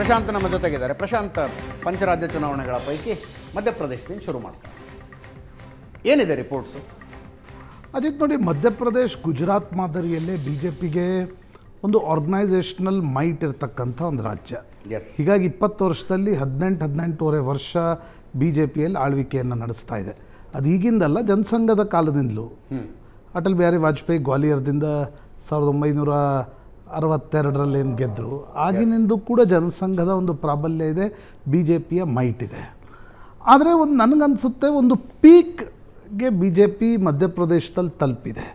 ಪ್ರಶಾಂತ್ ನಮ್ಮ ಜೊತೆಗಿದ್ದಾರೆ ಪ್ರಶಾಂತ್ ಪಂಚರಾಜ್ಯ ಚುನಾವಣೆಗಳ ಪೈಕಿ ಮಧ್ಯಪ್ರದೇಶದಿಂದ ಶುರು ಮಾಡ್ತಾರೆ ಏನಿದೆ ರಿಪೋರ್ಟ್ಸು ಅದಿತ್ತು ನೋಡಿ ಮಧ್ಯಪ್ರದೇಶ್ ಗುಜರಾತ್ ಮಾದರಿಯಲ್ಲೇ ಬಿ ಜೆ ಪಿಗೆ ಒಂದು ಆರ್ಗನೈಸೇಷನಲ್ ಮೈಟ್ ಇರತಕ್ಕಂಥ ಒಂದು ರಾಜ್ಯ ಹೀಗಾಗಿ ಇಪ್ಪತ್ತು ವರ್ಷದಲ್ಲಿ ಹದಿನೆಂಟು ಹದಿನೆಂಟೂವರೆ ವರ್ಷ ಬಿ ಜೆ ಪಿಯಲ್ಲಿ ಆಳ್ವಿಕೆಯನ್ನು ನಡೆಸ್ತಾ ಇದೆ ಅದು ಈಗಿಂದಲ್ಲ ಜನಸಂಘದ ಕಾಲದಿಂದಲೂ ಅಟಲ್ ಬಿಹಾರಿ ವಾಜಪೇಯಿ ಗ್ವಾಲಿಯರ್ದಿಂದ ಸಾವಿರದ ಒಂಬೈನೂರ ಅರವತ್ತೆರಡರಲ್ಲಿ ಏನು ಗೆದ್ದರು ಆಗಿನಿಂದ ಕೂಡ ಜನಸಂಘದ ಒಂದು ಪ್ರಾಬಲ್ಯ ಇದೆ ಬಿ ಜೆ ಪಿಯ ಮೈಟ್ ಇದೆ ಆದರೆ ಒಂದು ನನಗನ್ಸುತ್ತೆ ಒಂದು ಪೀಕ್ಗೆ ಬಿ ಜೆ ಪಿ ಮಧ್ಯಪ್ರದೇಶದಲ್ಲಿ ತಲುಪಿದೆ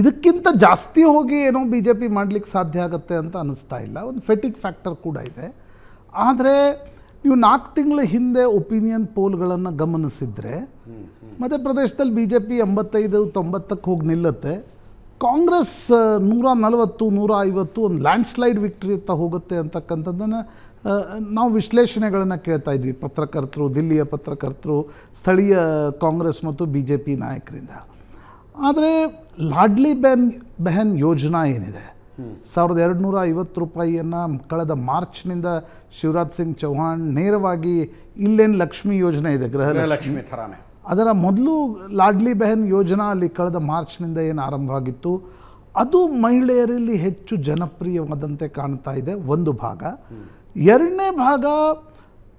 ಇದಕ್ಕಿಂತ ಜಾಸ್ತಿ ಹೋಗಿ ಏನೋ ಬಿ ಜೆ ಪಿ ಮಾಡಲಿಕ್ಕೆ ಸಾಧ್ಯ ಆಗುತ್ತೆ ಅಂತ ಅನ್ನಿಸ್ತಾ ಇಲ್ಲ ಒಂದು ಫೆಟಿಕ್ ಫ್ಯಾಕ್ಟರ್ ಕೂಡ ಇದೆ ಆದರೆ ನೀವು ನಾಲ್ಕು ತಿಂಗಳ ಹಿಂದೆ ಒಪಿನಿಯನ್ ಪೋಲ್ಗಳನ್ನು ಗಮನಿಸಿದರೆ ಮಧ್ಯಪ್ರದೇಶದಲ್ಲಿ ಬಿ ಜೆ ಪಿ ಎಂಬತ್ತೈದು ತೊಂಬತ್ತಕ್ಕೆ ಹೋಗಿ ನಿಲ್ಲುತ್ತೆ ಕಾಂಗ್ರೆಸ್ ನೂರ ನಲವತ್ತು ನೂರ ಐವತ್ತು ಒಂದು ಲ್ಯಾಂಡ್ ಸ್ಲೈಡ್ ವಿಕ್ಟ್ರಿ ಅಂತ ಹೋಗುತ್ತೆ ಅಂತಕ್ಕಂಥದ್ದನ್ನು ನಾವು ವಿಶ್ಲೇಷಣೆಗಳನ್ನು ಕೇಳ್ತಾ ಇದ್ವಿ ಪತ್ರಕರ್ತರು ದಿಲ್ಲಿಯ ಪತ್ರಕರ್ತರು ಸ್ಥಳೀಯ ಕಾಂಗ್ರೆಸ್ ಮತ್ತು ಬಿ ಜೆ ಪಿ ನಾಯಕರಿಂದ ಆದರೆ ಲಾಡ್ಲಿ ಬೆನ್ ಬೆಹನ್ ಯೋಜನಾ ಏನಿದೆ ಸಾವಿರದ ಎರಡು ನೂರ ಐವತ್ತು ರೂಪಾಯಿಯನ್ನು ಕಳೆದ ಮಾರ್ಚ್ನಿಂದ ಶಿವರಾಜ್ ಸಿಂಗ್ ಚೌಹಾಣ್ ನೇರವಾಗಿ ಇಲ್ಲೇನು ಲಕ್ಷ್ಮಿ ಯೋಜನೆ ಇದೆ ಗೃಹ ಲಕ್ಷ್ಮಿ ಥರಾನೇ ಅದರ ಮೊದಲು ಲಾಡ್ಲಿ ಬೆಹನ್ ಯೋಜನಾ ಅಲ್ಲಿ ಕಳೆದ ಮಾರ್ಚ್ನಿಂದ ಏನು ಆರಂಭ ಆಗಿತ್ತು ಅದು ಮಹಿಳೆಯರಲ್ಲಿ ಹೆಚ್ಚು ಜನಪ್ರಿಯವಾದಂತೆ ಕಾಣ್ತಾ ಇದೆ ಒಂದು ಭಾಗ ಎರಡನೇ ಭಾಗ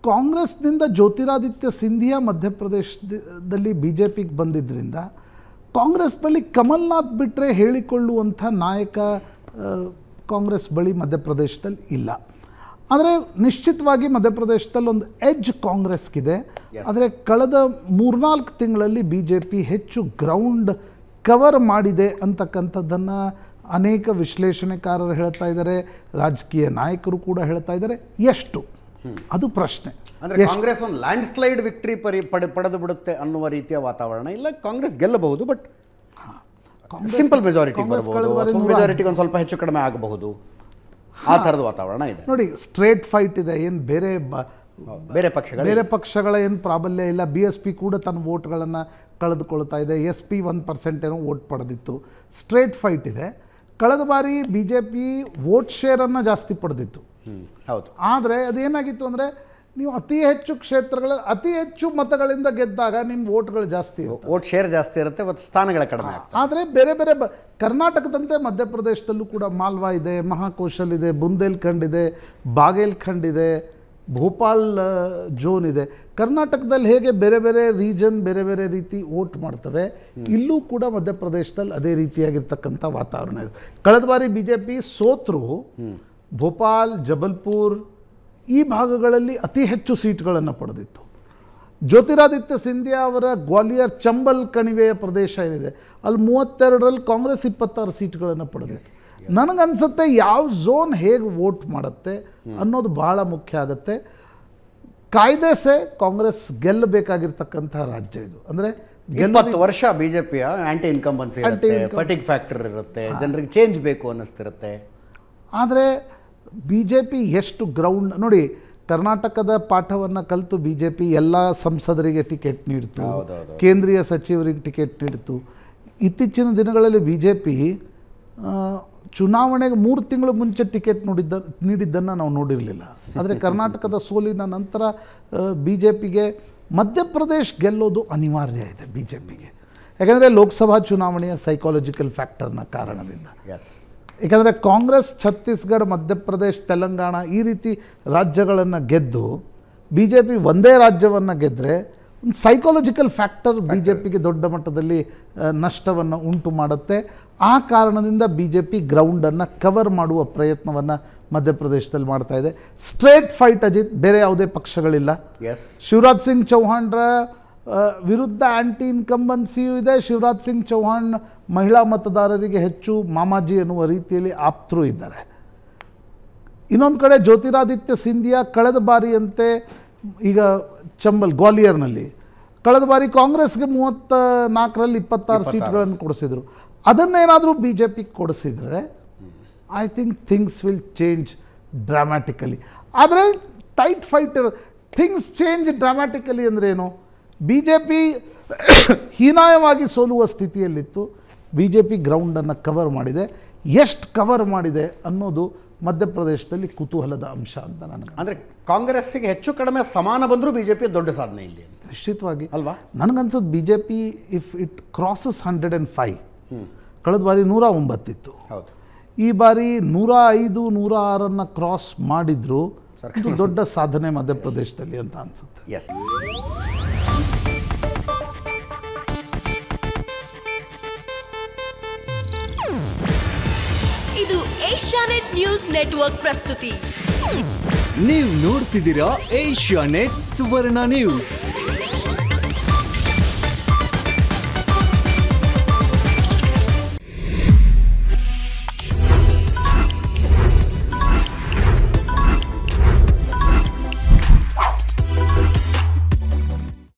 ಕಾಂಗ್ರೆಸ್ನಿಂದ ಜ್ಯೋತಿರಾದಿತ್ಯ ಸಿಂಧಿಯಾ ಮಧ್ಯಪ್ರದೇಶದಲ್ಲಿ ಬಿ ಜೆ ಪಿಗೆ ಬಂದಿದ್ದರಿಂದ ಕಾಂಗ್ರೆಸ್ನಲ್ಲಿ ಕಮಲ್ನಾಥ್ ಬಿಟ್ಟರೆ ಹೇಳಿಕೊಳ್ಳುವಂಥ ನಾಯಕ ಕಾಂಗ್ರೆಸ್ ಬಳಿ ಮಧ್ಯಪ್ರದೇಶದಲ್ಲಿ ಇಲ್ಲ ಆದರೆ ನಿಶ್ಚಿತವಾಗಿ ಮಧ್ಯಪ್ರದೇಶದಲ್ಲಿ ಒಂದು ಎಜ್ ಕಾಂಗ್ರೆಸ್ಗಿದೆ ಆದರೆ ಕಳೆದ ಮೂರ್ನಾಲ್ಕು ತಿಂಗಳಲ್ಲಿ ಬಿ ಜೆ ಪಿ ಹೆಚ್ಚು ಗ್ರೌಂಡ್ ಕವರ್ ಮಾಡಿದೆ ಅಂತಕ್ಕಂಥದ್ದನ್ನು ಅನೇಕ ವಿಶ್ಲೇಷಣೆಕಾರರು ಹೇಳ್ತಾ ಇದ್ದಾರೆ ರಾಜಕೀಯ ನಾಯಕರು ಕೂಡ ಹೇಳ್ತಾ ಇದ್ದಾರೆ ಎಷ್ಟು ಅದು ಪ್ರಶ್ನೆ ಅಂದರೆ ಕಾಂಗ್ರೆಸ್ ಒಂದು ಲ್ಯಾಂಡ್ ಸ್ಲೈಡ್ ವಿಕ್ಟ್ರಿ ಪರಿ ಪಡೆ ಪಡೆದು ಬಿಡುತ್ತೆ ಅನ್ನುವ ರೀತಿಯ ವಾತಾವರಣ ಇಲ್ಲ ಕಾಂಗ್ರೆಸ್ ಗೆಲ್ಲಬಹುದು ಬಟ್ ಸಿಂಪಲ್ ಮೆಜಾರಿಟಿ ಮೆಜಾರಿಟಿಗೆ ಒಂದು ಸ್ವಲ್ಪ ಹೆಚ್ಚು ಕಡಿಮೆ ಆಗಬಹುದು ಆ ಥರದ ವಾತಾವರಣ ಇದೆ ನೋಡಿ ಸ್ಟ್ರೇಟ್ ಫೈಟ್ ಇದೆ ಏನು ಬೇರೆ ಬೇರೆ ಪಕ್ಷಗಳು ಬೇರೆ ಪಕ್ಷಗಳ ಏನು ಪ್ರಾಬಲ್ಯ ಇಲ್ಲ ಬಿ ಎಸ್ ಪಿ ಕೂಡ ತನ್ನ ವೋಟ್ಗಳನ್ನು ಕಳೆದುಕೊಳ್ತಾ ಇದೆ ಎಸ್ ಪಿ ಒನ್ ಪರ್ಸೆಂಟ್ ಏನೋ ವೋಟ್ ಪಡೆದಿತ್ತು ಸ್ಟ್ರೇಟ್ ಫೈಟ್ ಇದೆ ಕಳೆದ ಬಾರಿ ಬಿ ಜೆ ಪಿ ವೋಟ್ ಶೇರನ್ನು ಜಾಸ್ತಿ ಪಡೆದಿತ್ತು ಹೌದು ಆದರೆ ಅದೇನಾಗಿತ್ತು ಅಂದರೆ ನೀವು ಅತಿ ಹೆಚ್ಚು ಕ್ಷೇತ್ರಗಳಲ್ಲಿ ಅತಿ ಹೆಚ್ಚು ಮತಗಳಿಂದ ಗೆದ್ದಾಗ ನಿಮ್ಮ ವೋಟ್ಗಳು ಜಾಸ್ತಿ ವೋಟ್ ಶೇರ್ ಜಾಸ್ತಿ ಇರುತ್ತೆ ಮತ್ತು ಸ್ಥಾನಗಳ ಕಡಿಮೆ ಆದರೆ ಬೇರೆ ಬೇರೆ ಬ ಕರ್ನಾಟಕದಂತೆ ಮಧ್ಯಪ್ರದೇಶದಲ್ಲೂ ಕೂಡ ಮಾಲ್ವಾ ಇದೆ ಮಹಾಕೋಶಲ್ ಇದೆ ಬುಂದೇಲ್ಖಂಡ್ ಇದೆ ಬಾಗೇಲ್ಖಂಡ್ ಇದೆ ಭೋಪಾಲ್ ಜೋನ್ ಇದೆ ಕರ್ನಾಟಕದಲ್ಲಿ ಹೇಗೆ ಬೇರೆ ಬೇರೆ ರೀಜನ್ ಬೇರೆ ಬೇರೆ ರೀತಿ ವೋಟ್ ಮಾಡ್ತವೆ ಇಲ್ಲೂ ಕೂಡ ಮಧ್ಯಪ್ರದೇಶದಲ್ಲಿ ಅದೇ ರೀತಿಯಾಗಿರ್ತಕ್ಕಂಥ ವಾತಾವರಣ ಇದೆ ಕಳೆದ ಬಾರಿ ಬಿ ಜೆ ಪಿ ಸೋತ್ರು ಭೋಪಾಲ್ ಜಬಲ್ಪುರ್ ಈ ಭಾಗಗಳಲ್ಲಿ ಅತಿ ಹೆಚ್ಚು ಸೀಟ್ಗಳನ್ನು ಪಡೆದಿತ್ತು ಜ್ಯೋತಿರಾದಿತ್ಯ ಸಿಂಧ್ಯಾ ಅವರ ಗ್ವಾಲಿಯರ್ ಚಂಬಲ್ ಕಣಿವೆಯ ಪ್ರದೇಶ ಏನಿದೆ ಅಲ್ಲಿ ಮೂವತ್ತೆರಡರಲ್ಲಿ ಕಾಂಗ್ರೆಸ್ ಇಪ್ಪತ್ತಾರು ಸೀಟ್ಗಳನ್ನು ಪಡೆದಿದೆ ನನಗನ್ಸುತ್ತೆ ಯಾವ ಝೋನ್ ಹೇಗೆ ವೋಟ್ ಮಾಡುತ್ತೆ ಅನ್ನೋದು ಬಹಳ ಮುಖ್ಯ ಆಗುತ್ತೆ ಸೆ ಕಾಂಗ್ರೆಸ್ ಗೆಲ್ಲಬೇಕಾಗಿರ್ತಕ್ಕಂಥ ರಾಜ್ಯ ಇದು ಅಂದರೆ ವರ್ಷ ಬಿಜೆಪಿಯ ಆಂಟಿ ಇನ್ಕಂಬನ್ಸಿ ಫಟಿಕ್ ಫ್ಯಾಕ್ಟರ್ ಇರುತ್ತೆ ಜನರಿಗೆ ಚೇಂಜ್ ಬೇಕು ಅನ್ನಿಸ್ತಿರುತ್ತೆ ಆದರೆ ಬಿ ಜೆ ಪಿ ಎಷ್ಟು ಗ್ರೌಂಡ್ ನೋಡಿ ಕರ್ನಾಟಕದ ಪಾಠವನ್ನು ಕಲಿತು ಬಿ ಜೆ ಪಿ ಎಲ್ಲ ಸಂಸದರಿಗೆ ಟಿಕೆಟ್ ನೀಡಿತು ಕೇಂದ್ರೀಯ ಸಚಿವರಿಗೆ ಟಿಕೆಟ್ ನೀಡಿತು ಇತ್ತೀಚಿನ ದಿನಗಳಲ್ಲಿ ಬಿ ಜೆ ಪಿ ಚುನಾವಣೆಗೆ ಮೂರು ತಿಂಗಳು ಮುಂಚೆ ಟಿಕೆಟ್ ನೋಡಿದ್ದ ನೀಡಿದ್ದನ್ನು ನಾವು ನೋಡಿರಲಿಲ್ಲ ಆದರೆ ಕರ್ನಾಟಕದ ಸೋಲಿನ ನಂತರ ಬಿ ಜೆ ಪಿಗೆ ಮಧ್ಯಪ್ರದೇಶ್ ಗೆಲ್ಲೋದು ಅನಿವಾರ್ಯ ಇದೆ ಬಿ ಜೆ ಪಿಗೆ ಯಾಕೆಂದರೆ ಲೋಕಸಭಾ ಚುನಾವಣೆಯ ಸೈಕಾಲಜಿಕಲ್ ಫ್ಯಾಕ್ಟರ್ನ ಕಾರಣದಿಂದ ಎಸ್ ಏಕೆಂದರೆ ಕಾಂಗ್ರೆಸ್ ಛತ್ತೀಸ್ಗಢ ಮಧ್ಯಪ್ರದೇಶ ತೆಲಂಗಾಣ ಈ ರೀತಿ ರಾಜ್ಯಗಳನ್ನು ಗೆದ್ದು ಬಿ ಜೆ ಪಿ ಒಂದೇ ರಾಜ್ಯವನ್ನು ಗೆದ್ದರೆ ಒಂದು ಸೈಕಾಲಜಿಕಲ್ ಫ್ಯಾಕ್ಟರ್ ಬಿ ಜೆ ಪಿಗೆ ದೊಡ್ಡ ಮಟ್ಟದಲ್ಲಿ ನಷ್ಟವನ್ನು ಉಂಟು ಮಾಡುತ್ತೆ ಆ ಕಾರಣದಿಂದ ಬಿ ಜೆ ಪಿ ಗ್ರೌಂಡನ್ನು ಕವರ್ ಮಾಡುವ ಪ್ರಯತ್ನವನ್ನು ಮಧ್ಯಪ್ರದೇಶದಲ್ಲಿ ಮಾಡ್ತಾ ಇದೆ ಸ್ಟ್ರೇಟ್ ಫೈಟ್ ಅಜಿತ್ ಬೇರೆ ಯಾವುದೇ ಪಕ್ಷಗಳಿಲ್ಲ ಎಸ್ ಶಿವರಾಜ್ ಸಿಂಗ್ ಚೌಹಾಣ್ರ ವಿರುದ್ಧ ಆ್ಯಂಟಿ ಇನ್ಕಂಬನ್ಸಿಯೂ ಇದೆ ಶಿವರಾಜ್ ಸಿಂಗ್ ಚೌಹಾಣ್ ಮಹಿಳಾ ಮತದಾರರಿಗೆ ಹೆಚ್ಚು ಮಾಮಾಜಿ ಎನ್ನುವ ರೀತಿಯಲ್ಲಿ ಆಪ್ತರು ಇದ್ದಾರೆ ಇನ್ನೊಂದು ಕಡೆ ಜ್ಯೋತಿರಾದಿತ್ಯ ಸಿಂಧಿಯಾ ಕಳೆದ ಬಾರಿಯಂತೆ ಈಗ ಚಂಬಲ್ ಗ್ವಾಲಿಯರ್ನಲ್ಲಿ ಕಳೆದ ಬಾರಿ ಕಾಂಗ್ರೆಸ್ಗೆ ಮೂವತ್ತ ನಾಲ್ಕರಲ್ಲಿ ಇಪ್ಪತ್ತಾರು ಸೀಟ್ಗಳನ್ನು ಕೊಡಿಸಿದರು ಅದನ್ನೇನಾದರೂ ಬಿ ಜೆ ಪಿಗೆ ಕೊಡಿಸಿದರೆ I think things will change dramatically ಆದರೆ tight fight things change dramatically ಏನು ಬಿ ಜೆ ಪಿ ಹೀನಾಯವಾಗಿ ಸೋಲುವ ಸ್ಥಿತಿಯಲ್ಲಿತ್ತು ಬಿ ಜೆ ಪಿ ಗ್ರೌಂಡನ್ನು ಕವರ್ ಮಾಡಿದೆ ಎಷ್ಟು ಕವರ್ ಮಾಡಿದೆ ಅನ್ನೋದು ಮಧ್ಯಪ್ರದೇಶದಲ್ಲಿ ಕುತೂಹಲದ ಅಂಶ ಅಂತ ನನಗೆ ಅಂದರೆ ಕಾಂಗ್ರೆಸ್ಸಿಗೆ ಹೆಚ್ಚು ಕಡಿಮೆ ಸಮಾನ ಬಂದರೂ ಬಿ ಜೆ ಪಿ ದೊಡ್ಡ ಸಾಧನೆ ಇಲ್ಲಿ ನಿಶ್ಚಿತವಾಗಿ ಅಲ್ವಾ ನನಗನ್ಸೋದು B J P if it crosses hundred and five ಕಳೆದ ಬಾರಿ ನೂರ ಒಂಬತ್ತಿತ್ತು ಹೌದು ಈ ಬಾರಿ ನೂರ ಐದು ನೂರ ಆರನ್ನು ಕ್ರಾಸ್ ಮಾಡಿದ್ರು ಸರ್ಕಾರ ದೊಡ್ಡ ಸಾಧನೆ ಮಧ್ಯಪ್ರದೇಶದಲ್ಲಿ ಅಂತ ಅನ್ಸುತ್ತೆ ಎಸ್ ಇದು ಏಷ್ಯಾನೆಟ್ ನ್ಯೂಸ್ ನೆಟ್ವರ್ಕ್ ಪ್ರಸ್ತುತಿ ನೀವು ನೋಡ್ತಿದ್ದೀರಾ ಏಷ್ಯಾನೆಟ್ ಸುವರ್ಣ ನ್ಯೂಸ್